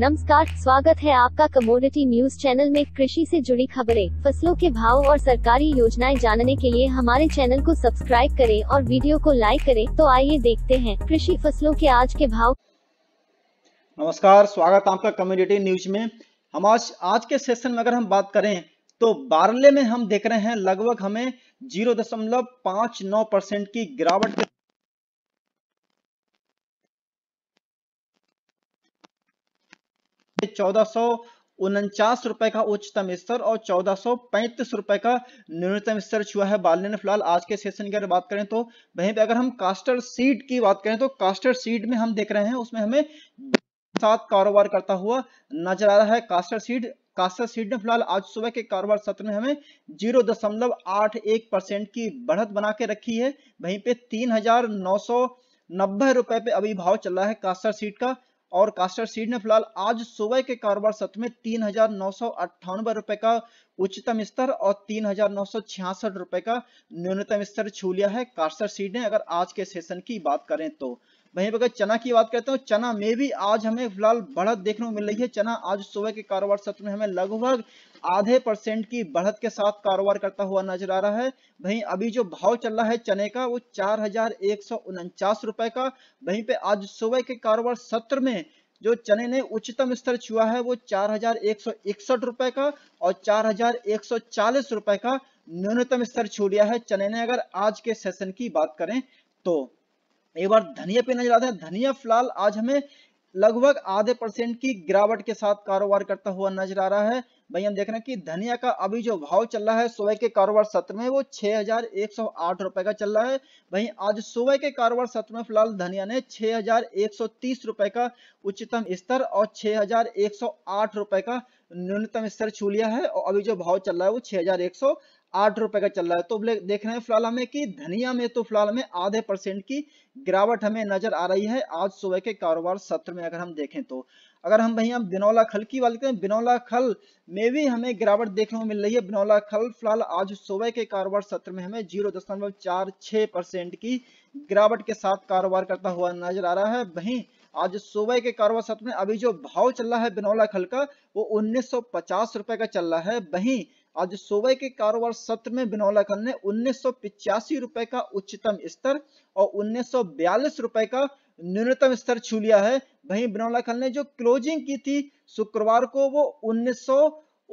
नमस्कार स्वागत है आपका कमोडिटी न्यूज चैनल में कृषि से जुड़ी खबरें फसलों के भाव और सरकारी योजनाएं जानने के लिए हमारे चैनल को सब्सक्राइब करें और वीडियो को लाइक करें तो आइए देखते हैं कृषि फसलों के आज के भाव नमस्कार स्वागत आपका कम्युनिटी न्यूज में हम आज आज के सेशन में अगर हम बात करें तो बारले में हम देख रहे हैं लगभग हमें जीरो दशमलव पाँच नौ परसेंट की गिरावट के चौदह सौ उनचास रुपए का उच्चतम स्तर और चौदह सौ पैंतीस रुपए का न्यूनतम स्तर छुआ है बालने ने फिलहाल आज के सेशन की अगर बात करें तो वहीं पे अगर हम कास्टर सीड की बात करें तो कास्टर सीड में हम देख रहे हैं उसमें हमें साथ कारोबार करता हुआ नजर आ रहा है कास्टर सीड कास्टर सीड ने फिलहाल आज सुबह के कारोबार सत्र में हमें जीरो दशमलव आठ एक परसेंट की बढ़त बना के रखी है वहीं पे तीन हजार नौ सौ नब्बे रुपए पे अभी भाव चल रहा है कास्टर सीड का और कास्टर सीड ने फिलहाल आज सुबह के कारोबार सत्र में तीन हजार नौ सौ अट्ठानबे रुपए का उच्चतम स्तर और तीन हजार नौ सौ छियासठ रुपए का न्यूनतम स्तर छू लिया है कास्टर सीड ने अगर आज के सेशन की बात करें तो वहीं पर अगर चना की बात करते हैं तो चना में भी आज हमें फिलहाल बढ़त देखने को मिल रही है चना आज सुबह के कारोबार सत्र में हमें लगभग आधे परसेंट की बढ़त के साथ कारोबार करता हुआ नजर आ रहा है वहीं अभी जो भाव चल रहा है चने का वो चार रुपए का वहीं पे आज सुबह के कारोबार सत्र में जो चने ने उच्चतम स्तर छुआ है वो चार रुपए का और चार रुपए का न्यूनतम स्तर छू लिया है चने ने अगर आज के सेशन की बात करें तो एक बार धनिया पे नजर आते हैं धनिया फिलहाल आज हमें लगभग आधे परसेंट की गिरावट के साथ कारोबार करता हुआ नजर आ रहा है भाई हम देख रहे हैं कि धनिया का अभी जो भाव चल रहा है सुबह के कारोबार सत्र में वो 6,108 रुपए का चल रहा है वहीं आज सुबह के कारोबार सत्र में फिलहाल धनिया ने 6,130 रुपए का उच्चतम स्तर और 6,108 रुपए का न्यूनतम स्तर छू लिया है और अभी जो भाव चल रहा है वो छह आठ रुपए का चल रहा है तो देख रहे हैं फिलहाल हमें कि धनिया में तो फिलहाल हमें आधे परसेंट की गिरावट हमें नजर आ रही है आज सुबह के कारोबार सत्र में अगर हम देखें तो अगर हम भैया बिनौला खल की बात करें बिनौला खल में भी हमें गिरावट देखने को मिल रही है बिनौला खल फिलहाल आज सुबह के कारोबार सत्र में हमें जीरो दशमलव चार छह परसेंट की गिरावट के साथ कारोबार करता हुआ नजर आ रहा है वही आज सुबह के कारोबार सत्र में अभी जो भाव चल रहा है बिनौला खल का वो उन्नीस रुपए का चल रहा है वही आज सुबह के कारोबार सत्र में बिनौला खन ने उन्नीस रुपए का उच्चतम स्तर और उन्नीस रुपए का न्यूनतम स्तर छू लिया है वहीं खन ने जो क्लोजिंग की थी शुक्रवार को वो उन्नीस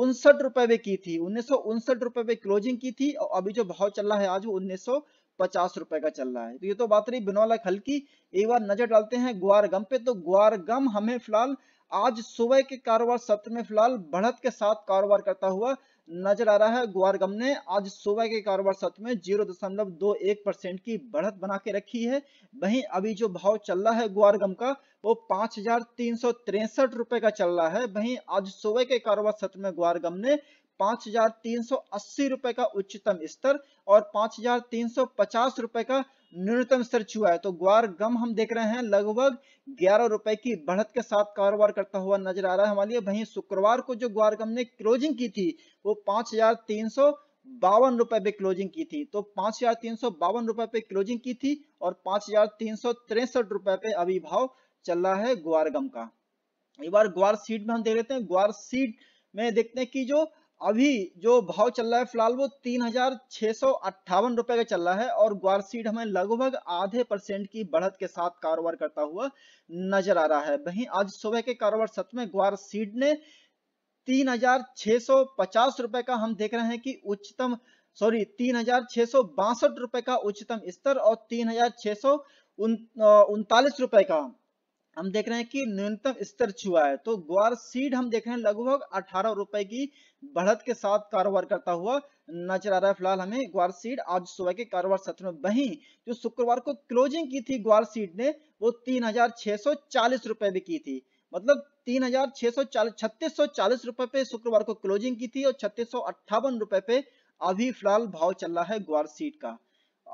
उनसठ रुपए में की थी उन्नीस रुपए में क्लोजिंग की थी और अभी जो भाव चल रहा है आज वो उन्नीस पचास रुपए का चल रहा है तो ये तो बात रही बिनौला खल की एक बार नजर डालते हैं ग्वार गम पे तो ग्वार गम हमें फिलहाल आज सुबह के कारोबार सत्र में फिलहाल बढ़त के साथ कारोबार करता हुआ नजर आ रहा है गुआरगम ने आज सुबह के कारोबार सत्र में जीरो दशमलव दो एक परसेंट की बढ़त बना के रखी है वहीं अभी जो भाव चल रहा है गुआरगम का वो पांच हजार तीन सौ तिरसठ रुपए का चल रहा है वहीं आज सुबह के कारोबार सत्र में गुआरगम ने पांच हजार तीन सौ अस्सी रुपए का उच्चतम स्तर और पांच हजार तीन सौ पचास रुपए का न्यूनतम स्तर छुआ है तो ग्वार गम हम देख रहे हैं लगभग ग्यारह रुपए की बढ़त के साथ कारोबार करता हुआ नजर आ रहा है हमारे लिए वहीं शुक्रवार को जो ग्वार गम ने क्लोजिंग की थी वो पांच हजार तीन सौ बावन रुपए पे क्लोजिंग की थी तो पांच हजार तीन सौ बावन रुपए पे क्लोजिंग की थी और पांच हजार तीन सौ तिरसठ रुपए पे अभी भाव चल रहा है ग्वार गम का एक बार ग्वार सीड में हम देख लेते हैं ग्वार सीड में देखते हैं कि जो अभी जो भाव चल रहा है फिलहाल वो तीन हजार छह सौ अट्ठावन रुपए का चल रहा है और ग्वार सीड हमें लगभग आधे परसेंट की बढ़त के साथ कारोबार करता हुआ नजर आ रहा है वहीं आज सुबह के कारोबार सत्र में ग्वार सीड ने तीन हजार छह सौ पचास रुपए का हम देख रहे हैं कि उच्चतम सॉरी तीन हजार छह सौ बासठ रुपए का उच्चतम स्तर और तीन हजार छह सौ उनतालीस रुपए का हम देख रहे हैं कि न्यूनतम स्तर छुआ है तो ग्वार सीड हम देख रहे हैं लगभग अठारह रुपए की बढ़त के साथ कारोबार करता हुआ नजर आ रहा है फिलहाल हमें ग्वार सीड आज सुबह के कारोबार सत्र में वहीं जो शुक्रवार को क्लोजिंग की थी ग्वार सीड ने वो तीन रुपए भी की थी मतलब तीन हजार छह सौ चालीस चालीस रुपए पे शुक्रवार को क्लोजिंग की थी और छत्तीस रुपए पे अभी फिलहाल भाव चल रहा है ग्वार सीड का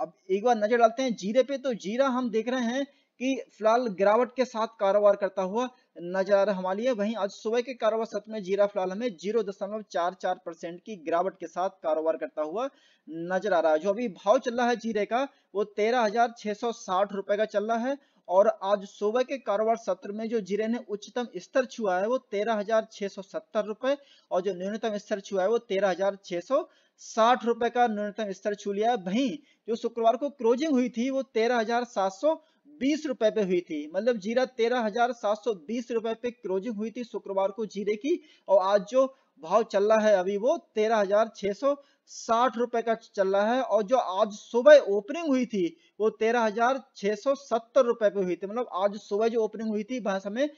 अब एक बार नजर डालते हैं जीरे पे तो जीरा हम देख रहे हैं कि फिलहाल गिरावट के साथ कारोबार करता हुआ नजर आ रहा हमारे लिए वहीं आज सुबह के कारोबार सत्र में जीरा फिलहाल हमें जीरो दशमलव चार चार परसेंट की गिरावट के साथ कारोबार करता हुआ नजर आ रहा है जो अभी भाव चल रहा है जीरे का वो तेरह हजार छह सौ साठ रुपए का चल रहा है और आज सुबह के कारोबार सत्र में जो जीरे ने उच्चतम स्तर छुआ है वो तेरह हजार छह सौ सत्तर रुपए और जो न्यूनतम स्तर छुआ है वो तेरह हजार छह सौ साठ रुपए का न्यूनतम स्तर छू लिया है वहीं जो शुक्रवार को क्लोजिंग हुई थी वो तेरह हजार सात सौ बीस रुपए पे हुई थी मतलब जीरा तेरह हजार सात सौ बीस रुपए पे क्लोजिंग हुई थी शुक्रवार को जीरे की और आज जो भाव चल रहा है अभी वो तेरह हजार छह सौ साठ रुपए का चल रहा है और जो आज सुबह ओपनिंग हुई थी वो तेरह हजार छह सौ सत्तर रुपए पे हुई थी मतलब आज सुबह जो ओपनिंग हुई थी वहां हमें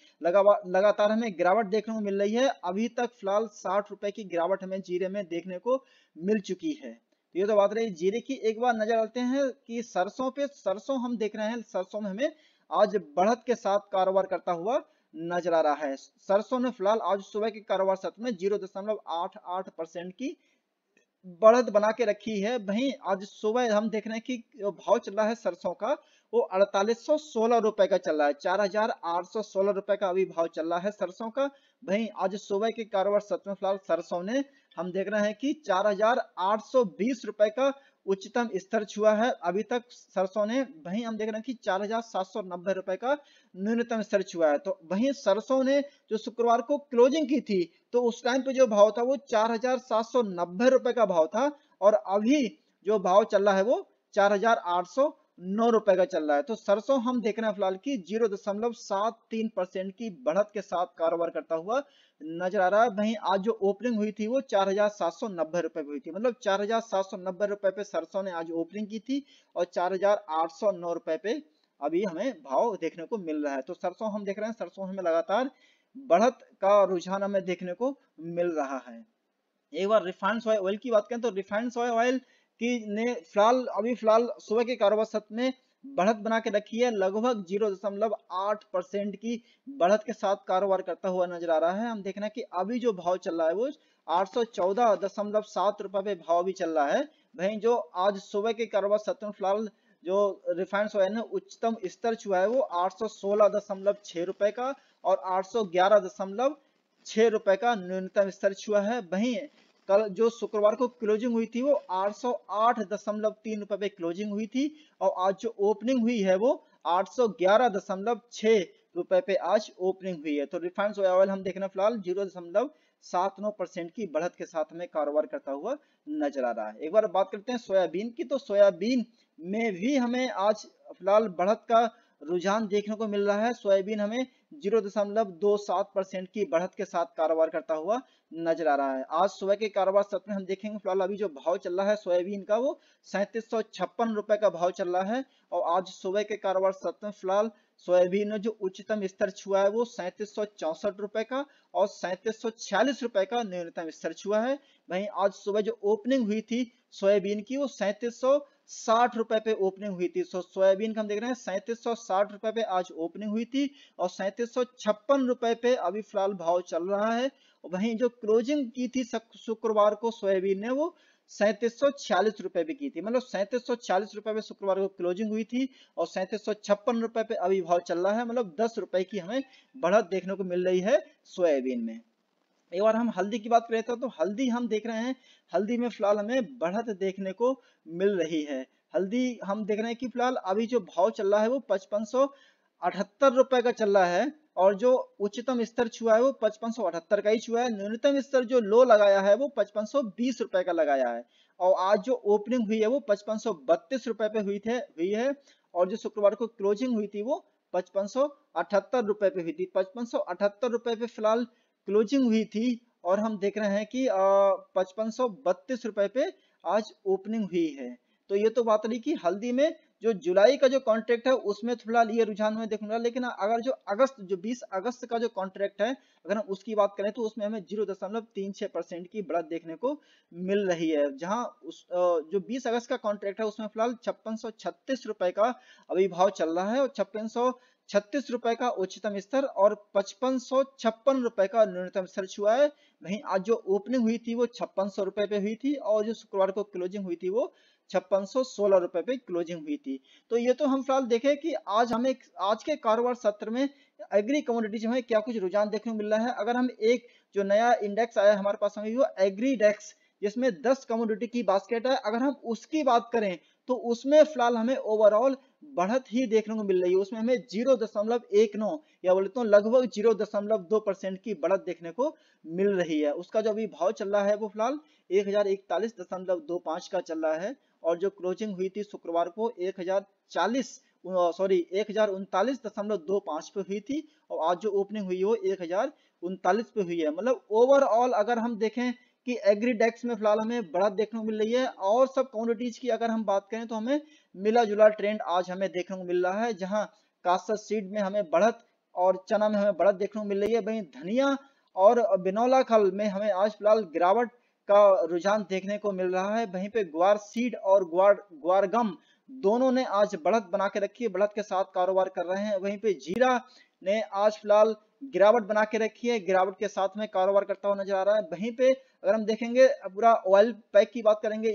लगातार हमें गिरावट देखने को मिल रही है अभी तक फिलहाल साठ रुपए की गिरावट हमें जीरे में देखने को मिल चुकी है तो ये तो बात रही जीरे की एक बार नजर डालते हैं कि सरसों पे सरसों हम देख रहे हैं सरसों में हमें आज बढ़त के साथ कारोबार करता हुआ नजर आ रहा है सरसों ने फिलहाल आज सुबह के कारोबार सत्र में जीरो दशमलव आठ आठ परसेंट की बढ़त बना के रखी है वहीं आज सुबह हम देख रहे हैं कि भाव चल रहा है सरसों का वो अड़तालीस सौ सोलह रुपए का चल रहा है चार हजार आठ सौ सोलह रुपए का अभी भाव चल रहा है सरसों का वहीं आज सुबह के कारोबार सत्र में फिलहाल सरसों ने हम देख रहे हैं कि चार हजार रुपए का उच्चतम स्तर छुआ है अभी तक सरसों ने वहीं हम देख रहे हैं कि चार रुपए का न्यूनतम स्तर छुआ है तो वहीं सरसों ने जो शुक्रवार को क्लोजिंग की थी तो उस टाइम पे जो भाव था वो चार रुपए का भाव था और अभी जो भाव चल रहा है वो चार नौ रुपए का चल रहा है तो सरसों हम देख रहे हैं फिलहाल की जीरो दशमलव सात तीन परसेंट की बढ़त के साथ कारोबार करता हुआ नजर आ रहा है वहीं आज जो ओपनिंग हुई थी वो चार हजार सात सौ नब्बे रुपए पे हुई थी मतलब चार हजार सात सौ नब्बे रुपए पे सरसों ने आज ओपनिंग की थी और चार हजार आठ सौ नौ रुपए पे अभी हमें भाव देखने को मिल रहा है तो सरसों हम देख रहे हैं सरसों हमें लगातार बढ़त का रुझान हमें देखने को मिल रहा है एक बार रिफाइंड ऑयल की बात करें तो रिफाइंड ऑयल की ने फिलहाल अभी फिलहाल सुबह के कारोबार सत्र में बढ़त बना के रखी है लगभग जीरो दशमलव आठ परसेंट की बढ़त के साथ कारोबार करता हुआ नजर आ रहा है हम देखना कि अभी जो भाव चल रहा है वो आठ सौ चौदह दशमलव सात रुपए पे भाव भी चल रहा है वही जो आज सुबह के कारोबार सत्र में फिलहाल जो रिफाइंड ऑयल ने उच्चतम स्तर छुआ है वो आठ रुपए का और आठ रुपए का न्यूनतम स्तर छुआ है वही कल जो शुक्रवार को क्लोजिंग हुई थी वो आठ रुपए पे क्लोजिंग हुई थी और आज जो ओपनिंग हुई है वो आठ रुपए पे आज ओपनिंग हुई है तो रिफाइंड सोया ऑयल हम देख रहे हैं फिलहाल जीरो सात नौ परसेंट की बढ़त के साथ में कारोबार करता हुआ नजर आ रहा है एक बार बात करते हैं सोयाबीन की तो सोयाबीन में भी हमें आज फिलहाल बढ़त का रुझान देखने को मिल रहा है सोयाबीन हमें 0.27 परसेंट की बढ़त के साथ कारोबार करता हुआ नजर आ रहा है आज सुबह के कारोबार सत्र में हम देखेंगे फिलहाल अभी जो भाव चल रहा है सोयाबीन का वो सैंतीस रुपए का भाव चल रहा है और आज सुबह के कारोबार सत्र में फिलहाल सोयाबीन में जो उच्चतम स्तर छुआ है वो सैंतीस रुपए का और सैंतीस रुपए का न्यूनतम स्तर छुआ है वहीं आज सुबह जो ओपनिंग हुई थी सोयाबीन की वो सैंतीस साठ रुपए पे ओपनिंग हुई थी सो सोयाबीन का हम देख रहे हैं सैंतीस सौ साठ रुपए पे आज ओपनिंग हुई थी और सैंतीस सौ छप्पन रुपए पे अभी फिलहाल भाव चल रहा है वहीं जो क्लोजिंग की थी शुक्रवार को सोयाबीन ने वो सैंतीस रुपए पे की थी मतलब सैंतीस सौ रुपए पे शुक्रवार को क्लोजिंग हुई थी और सैंतीस सौ छप्पन रुपए पे अभी भाव चल रहा है मतलब दस रुपए की हमें बढ़त देखने को मिल रही है सोयाबीन में एक बार हम हल्दी की बात करें तो, तो हल्दी हम देख रहे हैं हल्दी में फिलहाल हमें बढ़त देखने को मिल रही है हल्दी हम देख रहे हैं कि फिलहाल अभी जो भाव चल रहा है वो पचपन सौ अठहत्तर रुपए का चल रहा है और जो उच्चतम स्तर छुआ है वो पचपन सौ अठहत्तर का ही छुआ है न्यूनतम स्तर जो लो लगाया है वो पचपन सौ बीस रुपए का लगाया है और आज जो ओपनिंग हुई है वो पचपन सौ बत्तीस रुपए पे हुई थे हुई है और जो शुक्रवार को क्लोजिंग हुई थी वो पचपन सौ अठहत्तर रुपए पे हुई थी पचपन सौ अठहत्तर रुपए पे फिलहाल क्लोजिंग हुई थी और हम देख रहे हैं कि पचपन सौ बत्तीस रुपए पे आज ओपनिंग हुई है तो ये तो बात रही कि हल्दी में जो जुलाई का जो कॉन्ट्रैक्ट है उसमें थोड़ा ये रुझान हमें देखने लेकिन अगर जो अगस्त जो 20 अगस्त का जो कॉन्ट्रैक्ट है अगर हम उसकी बात करें तो उसमें हमें जीरो दशमलव तीन छह परसेंट की बढ़त देखने को मिल रही है जहां उस जो 20 अगस्त का कॉन्ट्रैक्ट है उसमें फिलहाल छप्पन रुपए का भाव चल रहा है और छप्पन छत्तीस रुपए का उच्चतम स्तर और पचपन सौ छप्पन रुपए का न्यूनतम स्तर छुआ है वहीं आज जो ओपनिंग हुई थी वो छप्पन सौ रुपए पे हुई थी और जो शुक्रवार को क्लोजिंग हुई थी वो छप्पन सौ सोलह रुपए पे क्लोजिंग हुई थी तो ये तो हम फिलहाल देखें कि आज हमें आज के कारोबार सत्र में एग्री कमोडिटीज में क्या कुछ रुझान देखने को मिल रहा है अगर हम एक जो नया इंडेक्स आया हमारे पास हमें वो एग्री डेक्स जिसमें दस कमोडिटी की बास्केट है अगर हम उसकी बात करें तो उसमें फिलहाल हमें ओवरऑल बढ़त ही देखने को मिल रही है उसमें हमें जीरो दशमलव एक नौ या बोलते तो लगभग जीरो दशमलव दो परसेंट की बढ़त देखने को मिल रही है उसका जो अभी भाव चल रहा है वो फिलहाल एक हजार इकतालीस दशमलव दो पांच का चल रहा है और जो क्लोजिंग हुई थी शुक्रवार को एक हजार चालीस सॉरी एक हजार उनतालीस दशमलव दो पांच पे हुई थी और आज जो ओपनिंग हुई वो एक हजार उनतालीस पे हुई है मतलब ओवरऑल अगर हम देखें कि एग्रीडेक्स में फिलहाल हमें बढ़त देखने को मिल रही है और सब कॉमोडिटीज की अगर हम बात करें तो हमें मिला जुला ट्रेंड आज हमें देखने को मिल रहा है जहां कासर सीड में हमें बढ़त और चना में हमें बढ़त देखने को मिल रही है वहीं धनिया और बिनौला खल में हमें आज फिलहाल गिरावट का रुझान देखने को मिल रहा है वहीं पे ग्वार सीड और ग्वार गम दोनों ने आज बढ़त बना के रखी है बढ़त के साथ कारोबार कर रहे हैं वहीं पे जीरा ने आज फिलहाल गिरावट बना के रखी है गिरावट के साथ में कारोबार करता हुआ नजर आ रहा है वहीं पे अगर हम देखेंगे पूरा ऑयल पैक की बात करेंगे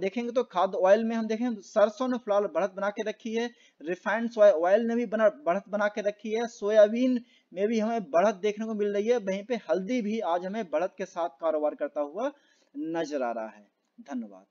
देखेंगे तो खाद ऑयल में हम देखें तो सरसों ने फिलहाल बढ़त बना के रखी है रिफाइंड सोया ऑयल ने भी बना बढ़त बना के रखी है सोयाबीन में भी हमें बढ़त देखने को मिल रही है वहीं पे हल्दी भी आज हमें बढ़त के साथ कारोबार करता हुआ नजर आ रहा है धन्यवाद